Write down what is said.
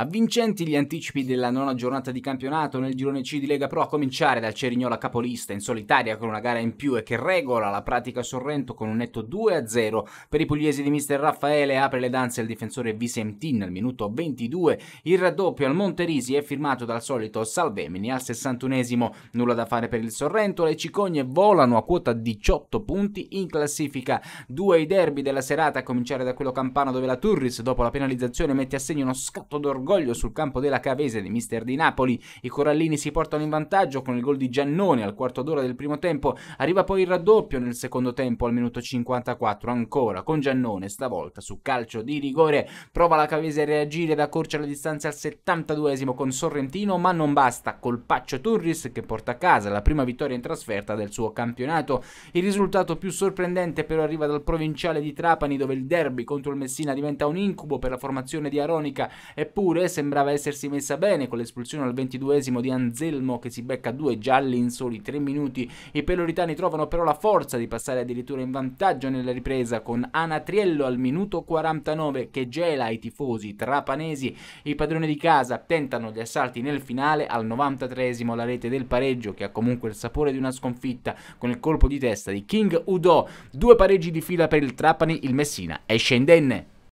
Avvincenti gli anticipi della nona giornata di campionato nel girone C di Lega Pro, a cominciare dal Cerignola capolista in solitaria con una gara in più e che regola la pratica Sorrento con un netto 2-0. Per i pugliesi di mister Raffaele apre le danze il difensore Visentin al minuto 22. Il raddoppio al Monterisi è firmato dal solito Salvemini al 61esimo. Nulla da fare per il Sorrento, le cicogne volano a quota 18 punti in classifica. Due i derby della serata, a cominciare da quello campano dove la Turris dopo la penalizzazione mette a segno uno scatto d'orgoglio orgoglio sul campo della Cavese di mister di Napoli. I Corallini si portano in vantaggio con il gol di Giannone al quarto d'ora del primo tempo. Arriva poi il raddoppio nel secondo tempo al minuto 54 ancora con Giannone stavolta su calcio di rigore. Prova la Cavese a reagire ed accorcia la distanza al 72esimo con Sorrentino ma non basta. Colpaccio Turris che porta a casa la prima vittoria in trasferta del suo campionato. Il risultato più sorprendente però arriva dal provinciale di Trapani dove il derby contro il Messina diventa un incubo per la formazione di Aronica eppure Touré sembrava essersi messa bene con l'espulsione al 22esimo di Anselmo che si becca due gialli in soli tre minuti. I peloritani trovano però la forza di passare addirittura in vantaggio nella ripresa con Anatriello al minuto 49 che gela i tifosi trapanesi. I padroni di casa tentano gli assalti nel finale al 93esimo la rete del pareggio che ha comunque il sapore di una sconfitta con il colpo di testa di King Udo. Due pareggi di fila per il Trapani, il Messina esce indenne.